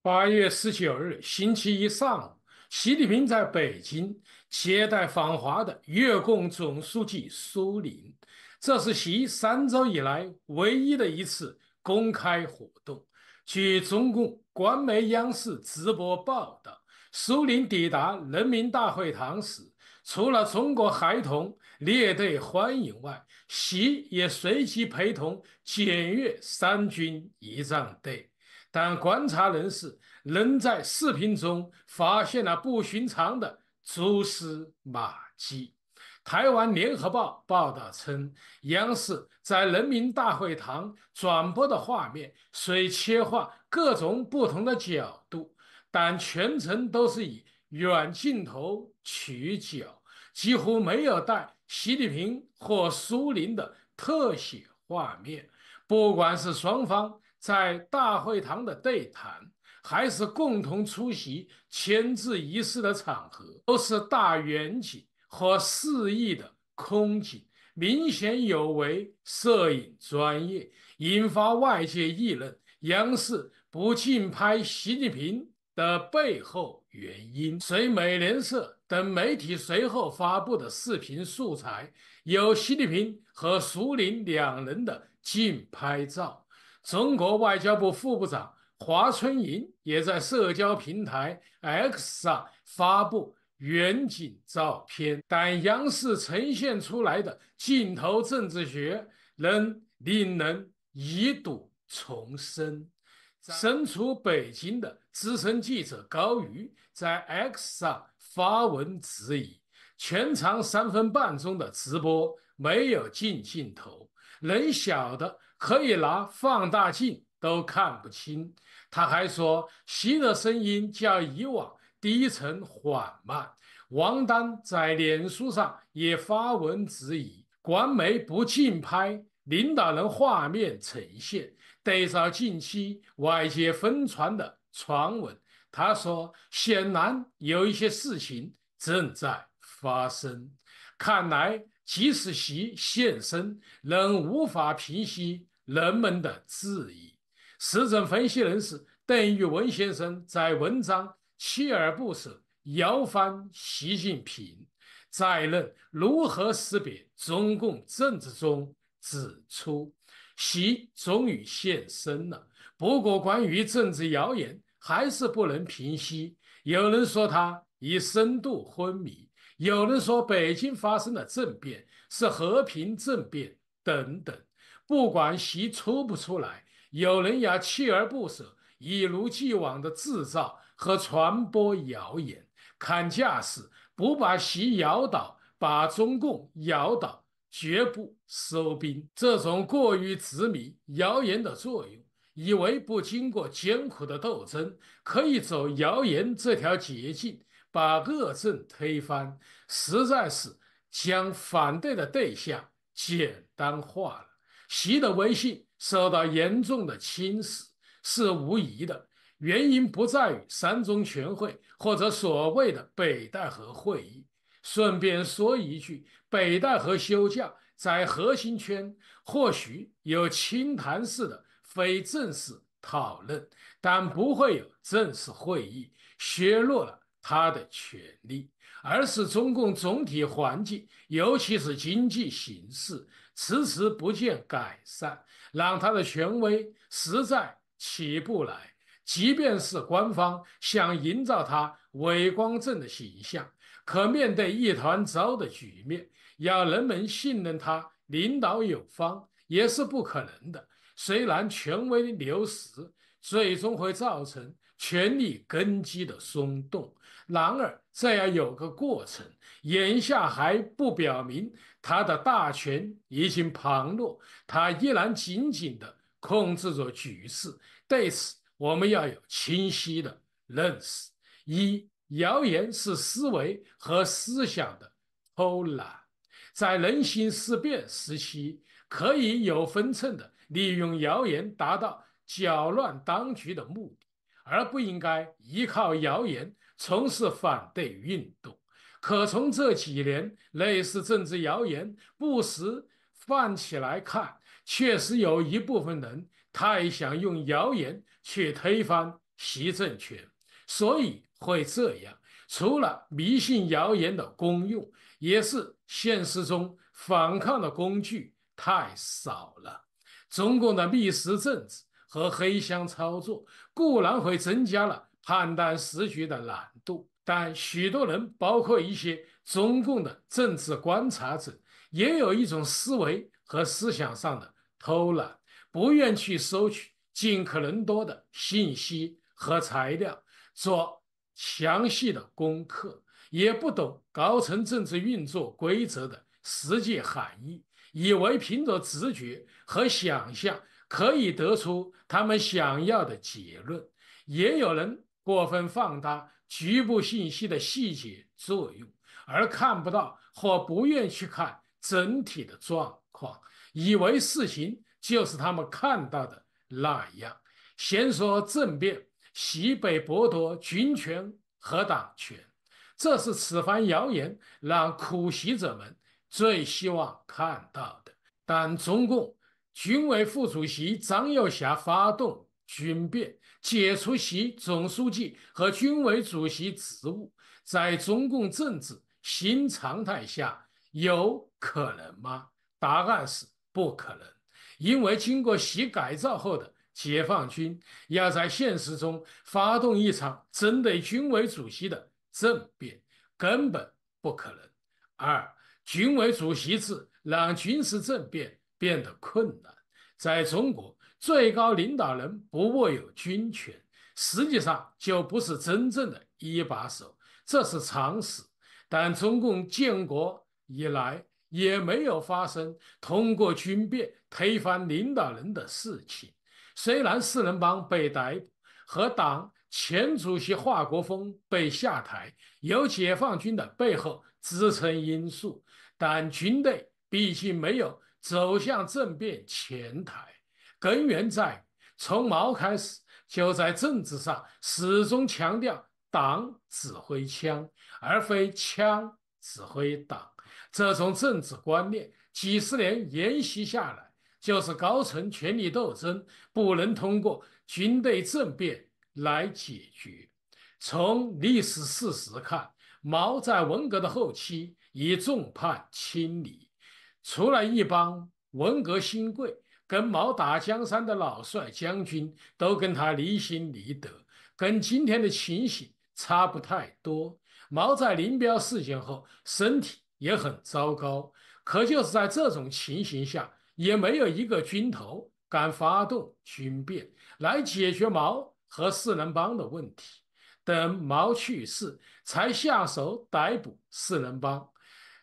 八月十九日星期一上午，习近平在北京接待访华的越共总书记苏林。这是习三周以来唯一的一次公开活动。据中共官媒央视直播报道，苏林抵达人民大会堂时，除了中国孩童列队欢迎外，习也随即陪同检阅三军仪仗队。但观察人士仍在视频中发现了不寻常的蛛丝马迹。台湾联合报报道称，央视在人民大会堂转播的画面虽切换各种不同的角度，但全程都是以远镜头取景，几乎没有带习近平或苏林的特写画面。不管是双方。在大会堂的对谈，还是共同出席签字仪式的场合，都是大远景和肆意的空景，明显有违摄影专业，引发外界议论。央视不禁拍习近平的背后原因，随美联社等媒体随后发布的视频素材，有习近平和苏林两人的近拍照。中国外交部副部长华春莹也在社交平台 X 上发布远景照片，但央视呈现出来的镜头政治学能令人疑度丛生。身处北京的资深记者高瑜在 X 上发文质疑：全长三分半钟的直播没有进镜头，能晓得？可以拿放大镜都看不清。他还说，习的声音较以往低沉缓慢。王丹在脸书上也发文质疑，官媒不竞拍领导人画面呈现，对照近期外界疯传的传闻，他说，显然有一些事情正在发生。看来，即使习现身，仍无法平息。人们的质疑，时政分析人士邓玉文先生在文章《锲而不舍摇翻习近平在任如何识别中共政治》中指出，习终于现身了。不过，关于政治谣言还是不能平息，有人说他已深度昏迷，有人说北京发生了政变，是和平政变等等。不管席出不出来，有人要锲而不舍、一如既往的制造和传播谣言，看架势，不把席摇倒、把中共摇倒，绝不收兵。这种过于执迷谣言的作用，以为不经过艰苦的斗争，可以走谣言这条捷径，把恶政推翻，实在是将反对的对象简单化了。习的威信受到严重的侵蚀是无疑的，原因不在于三中全会或者所谓的北戴河会议。顺便说一句，北戴河休假在核心圈或许有清谈式的非正式讨论，但不会有正式会议，削弱了他的权利，而是中共总体环境，尤其是经济形势。迟迟不见改善，让他的权威实在起不来。即便是官方想营造他伟光正的形象，可面对一团糟的局面，要人们信任他领导有方也是不可能的。虽然权威流失最终会造成权力根基的松动，然而。这样有个过程，眼下还不表明他的大权已经旁落，他依然紧紧的控制着局势。对此，我们要有清晰的认识：一，谣言是思维和思想的偷懒，在人心思变时期，可以有分寸的利用谣言达到搅乱当局的目的，而不应该依靠谣言。从事反对运动，可从这几年类似政治谣言不时泛起来看，确实有一部分人太想用谣言去推翻习政权，所以会这样。除了迷信谣言的功用，也是现实中反抗的工具太少了。中共的密室政治和黑箱操作，固然会增加了。判断时局的难度，但许多人，包括一些中共的政治观察者，也有一种思维和思想上的偷懒，不愿去收取尽可能多的信息和材料，做详细的功课，也不懂高层政治运作规则的实际含义，以为凭着直觉和想象可以得出他们想要的结论。也有人。过分放大局部信息的细节作用，而看不到或不愿去看整体的状况，以为事情就是他们看到的那样。先说政变，西北剥夺军权和党权，这是此番谣言让苦习者们最希望看到的。但中共军委副主席张又侠发动军变。解除其总书记和军委主席职务，在中共政治新常态下，有可能吗？答案是不可能，因为经过习改造后的解放军要在现实中发动一场针对军委主席的政变，根本不可能。二，军委主席制让军事政变变得困难，在中国。最高领导人不握有军权，实际上就不是真正的一把手，这是常识。但中共建国以来也没有发生通过军变推翻领导人的事情。虽然四人帮被逮捕和党前主席华国锋被下台有解放军的背后支撑因素，但军队毕竟没有走向政变前台。根源在从毛开始就在政治上始终强调党指挥枪而非枪指挥党，这种政治观念几十年沿袭下来，就是高层权力斗争不能通过军队政变来解决。从历史事实看，毛在文革的后期已众叛亲离，除了一帮文革新贵。跟毛打江山的老帅将军都跟他离心离德，跟今天的情形差不太多。毛在林彪事件后身体也很糟糕，可就是在这种情形下，也没有一个军头敢发动军变来解决毛和四人帮的问题。等毛去世，才下手逮捕四人帮。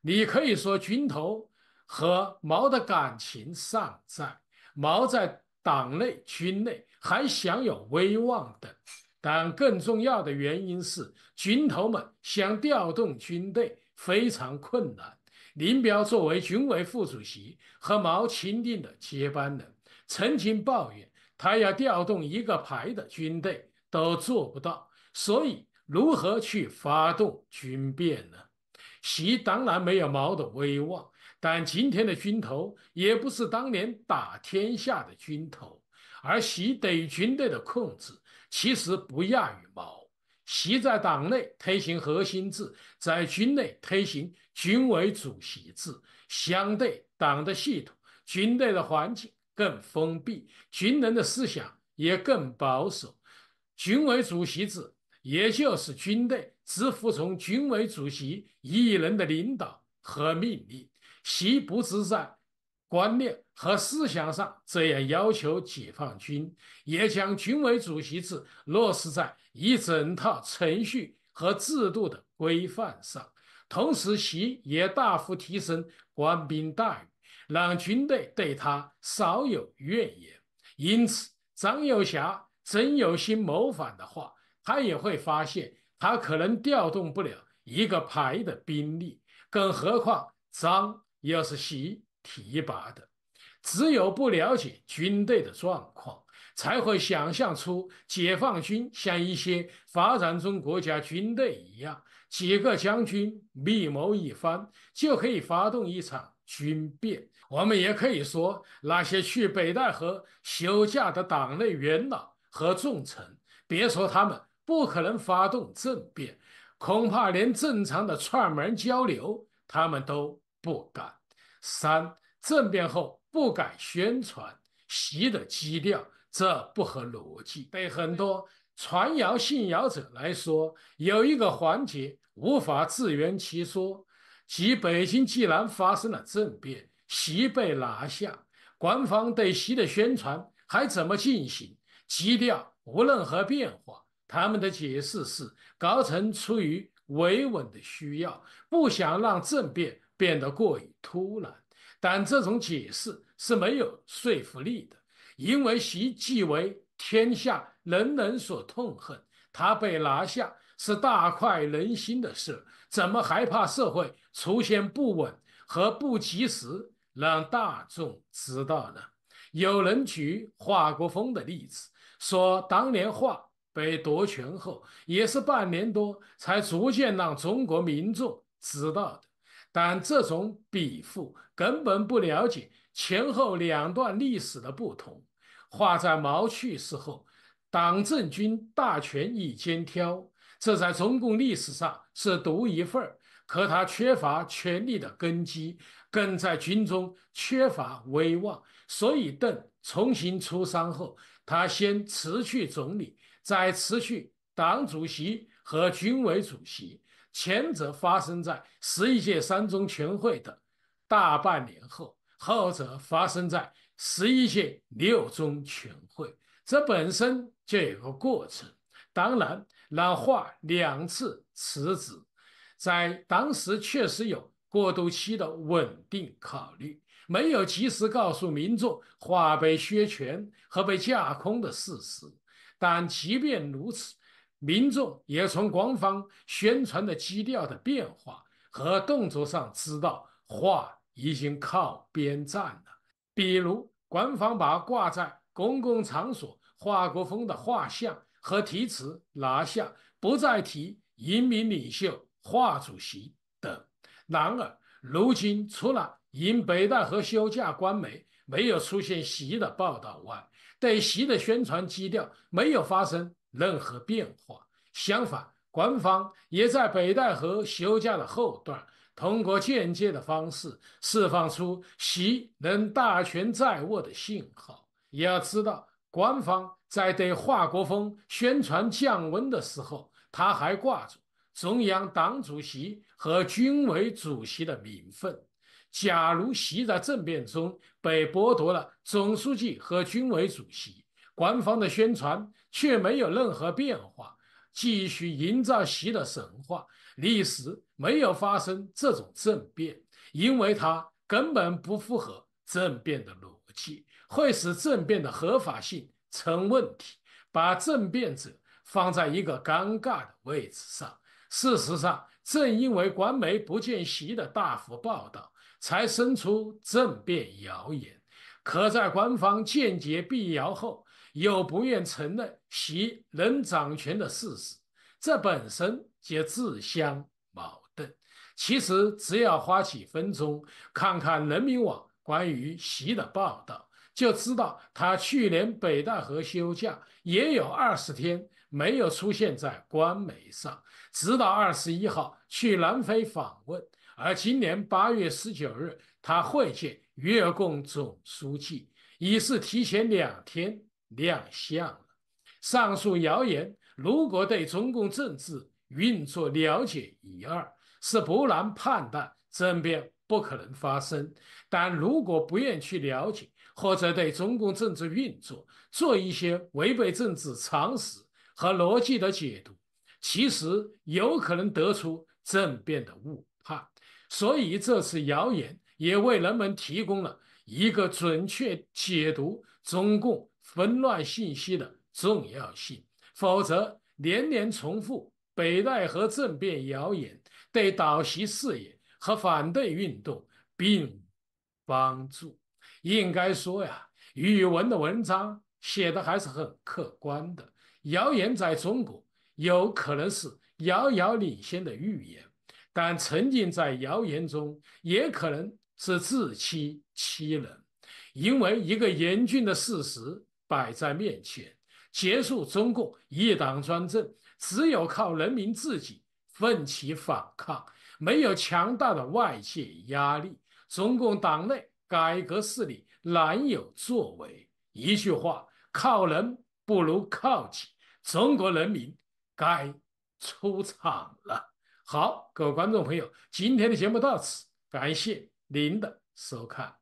你可以说军头和毛的感情尚在。毛在党内、军内还享有威望的，但更重要的原因是，军头们想调动军队非常困难。林彪作为军委副主席和毛钦定的接班人，曾经抱怨他要调动一个排的军队都做不到，所以如何去发动军变呢？习当然没有毛的威望。但今天的军头也不是当年打天下的军头，而习对军队的控制其实不亚于毛。习在党内推行核心制，在军内推行军委主席制，相对党的系统，军队的环境更封闭，军人的思想也更保守。军委主席制也就是军队只服从军委主席一人的领导和命令。习不只在观念和思想上这样要求解放军，也将军委主席制落实在一整套程序和制度的规范上。同时，习也大幅提升官兵待遇，让军队对他少有怨言。因此，张友侠真有心谋反的话，他也会发现他可能调动不了一个排的兵力，更何况张。要是习提拔的，只有不了解军队的状况，才会想象出解放军像一些发展中国家军队一样，几个将军密谋一番就可以发动一场军变。我们也可以说，那些去北戴河休假的党内元老和重臣，别说他们不可能发动政变，恐怕连正常的串门交流，他们都不敢。三政变后不改宣传习的基调，这不合逻辑。对很多传谣信谣者来说，有一个环节无法自圆其说，即北京既然发生了政变，习被拿下，官方对习的宣传还怎么进行？基调无任何变化。他们的解释是，高层出于维稳的需要，不想让政变。变得过于突然，但这种解释是没有说服力的，因为习既为天下人人所痛恨，他被拿下是大快人心的事，怎么还怕社会出现不稳和不及时让大众知道呢？有人举华国锋的例子，说当年华被夺权后，也是半年多才逐渐让中国民众知道的。但这种笔附根本不了解前后两段历史的不同。话在毛去世后，党政军大权已肩挑，这在中共历史上是独一份儿。可他缺乏权力的根基，更在军中缺乏威望，所以邓重新出山后，他先辞去总理，再辞去党主席和军委主席。前者发生在十一届三中全会的大半年后，后者发生在十一届六中全会。这本身就有个过程。当然，两化两次辞职，在当时确实有过渡期的稳定考虑，没有及时告诉民众化被削权和被架空的事实。但即便如此。民众也从官方宣传的基调的变化和动作上知道，话已经靠边站了。比如，官方把挂在公共场所华国锋的画像和题词拿下，不再提人民领袖华主席等。然而，如今除了因北戴河休假，官媒没有出现习的报道外，对习的宣传基调没有发生。任何变化。相反，官方也在北戴河休假的后段，通过间接的方式释放出习能大权在握的信号。要知道，官方在对华国锋宣传降温的时候，他还挂着中央党主席和军委主席的名分。假如习在政变中被剥夺了总书记和军委主席，官方的宣传却没有任何变化，继续营造习的神话。历史没有发生这种政变，因为它根本不符合政变的逻辑，会使政变的合法性成问题，把政变者放在一个尴尬的位置上。事实上，正因为官媒不见习的大幅报道，才生出政变谣言。可在官方间接辟谣后。又不愿承认习能掌权的事实，这本身就自相矛盾。其实，只要花几分钟看看人民网关于习的报道，就知道他去年北戴河休假也有二十天没有出现在官媒上，直到二十一号去南非访问。而今年八月十九日，他会见越共总书记，已是提前两天。亮相了。上述谣言，如果对中共政治运作了解一二，是不难判断政变不可能发生；但如果不愿去了解，或者对中共政治运作做一些违背政治常识和逻辑的解读，其实有可能得出政变的误判。所以，这次谣言也为人们提供了一个准确解读中共。纷乱信息的重要性，否则连连重复北戴河政变谣言，对岛习事业和反对运动并帮助。应该说呀，语文的文章写的还是很客观的。谣言在中国有可能是遥遥领先的预言，但沉浸在谣言中也可能是自欺欺人，因为一个严峻的事实。摆在面前，结束中共一党专政，只有靠人民自己奋起反抗。没有强大的外界压力，中共党内改革势力难有作为。一句话，靠人不如靠己。中国人民该出场了。好，各位观众朋友，今天的节目到此，感谢您的收看。